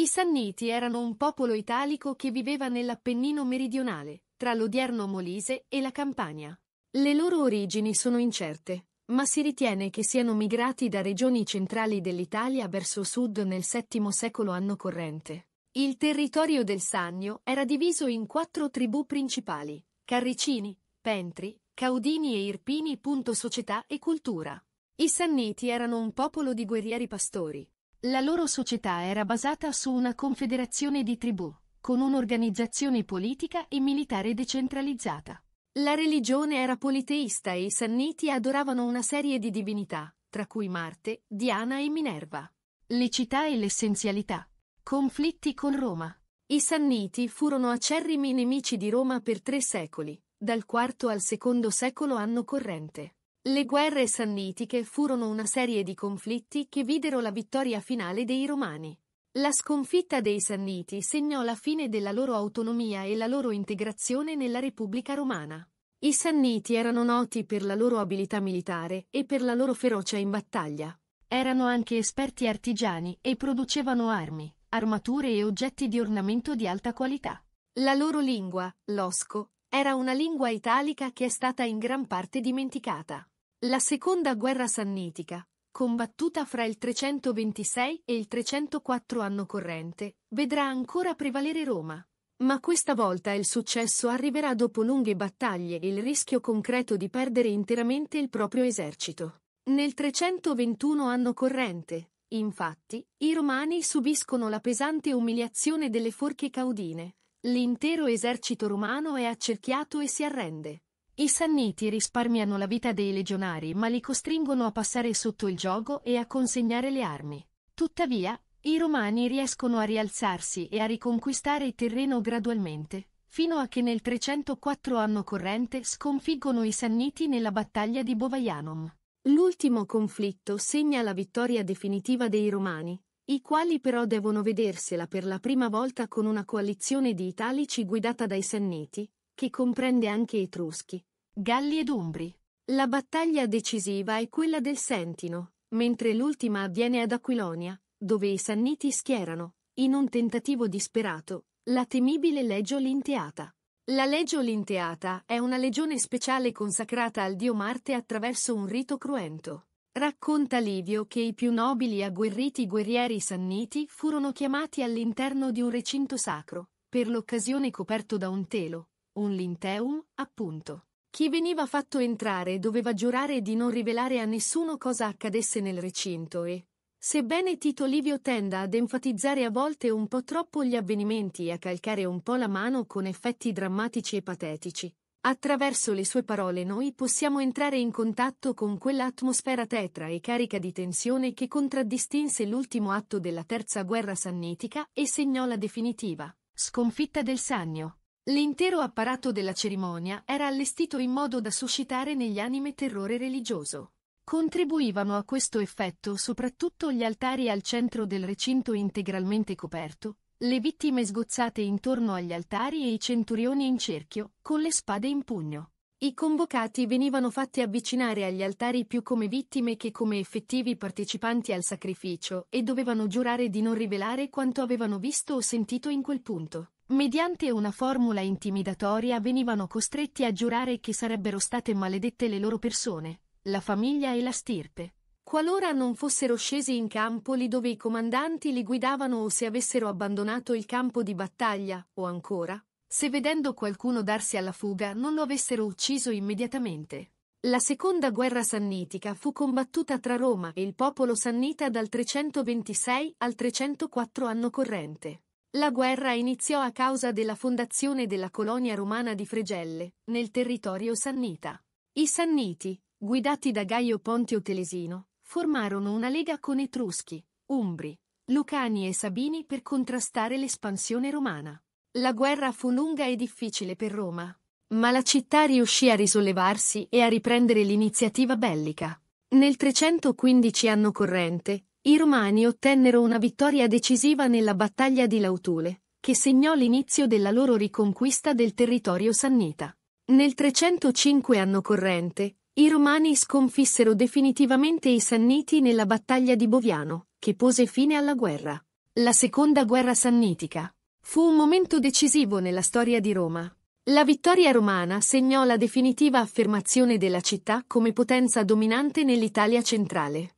I Sanniti erano un popolo italico che viveva nell'Appennino meridionale, tra l'odierno Molise e la Campania. Le loro origini sono incerte, ma si ritiene che siano migrati da regioni centrali dell'Italia verso sud nel VII secolo anno corrente. Il territorio del Sannio era diviso in quattro tribù principali, Carricini, Pentri, Caudini e Irpini. Società e cultura. I Sanniti erano un popolo di guerrieri pastori, la loro società era basata su una confederazione di tribù, con un'organizzazione politica e militare decentralizzata. La religione era politeista e i Sanniti adoravano una serie di divinità, tra cui Marte, Diana e Minerva. Le città e l'essenzialità. Conflitti con Roma. I Sanniti furono acerrimi nemici di Roma per tre secoli, dal IV al II secolo anno corrente. Le guerre sannitiche furono una serie di conflitti che videro la vittoria finale dei Romani. La sconfitta dei Sanniti segnò la fine della loro autonomia e la loro integrazione nella Repubblica Romana. I Sanniti erano noti per la loro abilità militare e per la loro ferocia in battaglia. Erano anche esperti artigiani e producevano armi, armature e oggetti di ornamento di alta qualità. La loro lingua, l'osco, era una lingua italica che è stata in gran parte dimenticata. La seconda guerra sannitica, combattuta fra il 326 e il 304 anno corrente, vedrà ancora prevalere Roma. Ma questa volta il successo arriverà dopo lunghe battaglie e il rischio concreto di perdere interamente il proprio esercito. Nel 321 anno corrente, infatti, i romani subiscono la pesante umiliazione delle forche caudine. L'intero esercito romano è accerchiato e si arrende. I Sanniti risparmiano la vita dei legionari ma li costringono a passare sotto il gioco e a consegnare le armi. Tuttavia, i Romani riescono a rialzarsi e a riconquistare il terreno gradualmente, fino a che nel 304 anno corrente sconfiggono i Sanniti nella battaglia di Bovaianum. L'ultimo conflitto segna la vittoria definitiva dei Romani, i quali però devono vedersela per la prima volta con una coalizione di italici guidata dai Sanniti, che comprende anche Etruschi, Galli ed Umbri. La battaglia decisiva è quella del Sentino, mentre l'ultima avviene ad Aquilonia, dove i Sanniti schierano, in un tentativo disperato, la temibile Legio Linteata. La Legio Linteata è una legione speciale consacrata al dio Marte attraverso un rito cruento. Racconta Livio che i più nobili e agguerriti guerrieri sanniti furono chiamati all'interno di un recinto sacro, per l'occasione coperto da un telo, un linteum, appunto. Chi veniva fatto entrare doveva giurare di non rivelare a nessuno cosa accadesse nel recinto e, sebbene Tito Livio tenda ad enfatizzare a volte un po' troppo gli avvenimenti e a calcare un po' la mano con effetti drammatici e patetici, attraverso le sue parole noi possiamo entrare in contatto con quell'atmosfera tetra e carica di tensione che contraddistinse l'ultimo atto della terza guerra sannitica e segnò la definitiva sconfitta del Sannio. L'intero apparato della cerimonia era allestito in modo da suscitare negli anime terrore religioso. Contribuivano a questo effetto soprattutto gli altari al centro del recinto integralmente coperto, le vittime sgozzate intorno agli altari e i centurioni in cerchio, con le spade in pugno. I convocati venivano fatti avvicinare agli altari più come vittime che come effettivi partecipanti al sacrificio e dovevano giurare di non rivelare quanto avevano visto o sentito in quel punto. Mediante una formula intimidatoria venivano costretti a giurare che sarebbero state maledette le loro persone, la famiglia e la stirpe, qualora non fossero scesi in campo lì dove i comandanti li guidavano o se avessero abbandonato il campo di battaglia, o ancora, se vedendo qualcuno darsi alla fuga non lo avessero ucciso immediatamente. La seconda guerra sannitica fu combattuta tra Roma e il popolo sannita dal 326 al 304 anno corrente. La guerra iniziò a causa della fondazione della colonia romana di Fregelle, nel territorio sannita. I Sanniti, guidati da Gaio Pontio Telesino, formarono una lega con Etruschi, Umbri, Lucani e Sabini per contrastare l'espansione romana. La guerra fu lunga e difficile per Roma, ma la città riuscì a risollevarsi e a riprendere l'iniziativa bellica. Nel 315 anno corrente, i Romani ottennero una vittoria decisiva nella battaglia di Lautule, che segnò l'inizio della loro riconquista del territorio sannita. Nel 305 anno corrente, i Romani sconfissero definitivamente i Sanniti nella battaglia di Boviano, che pose fine alla guerra. La seconda guerra sannitica fu un momento decisivo nella storia di Roma. La vittoria romana segnò la definitiva affermazione della città come potenza dominante nell'Italia centrale.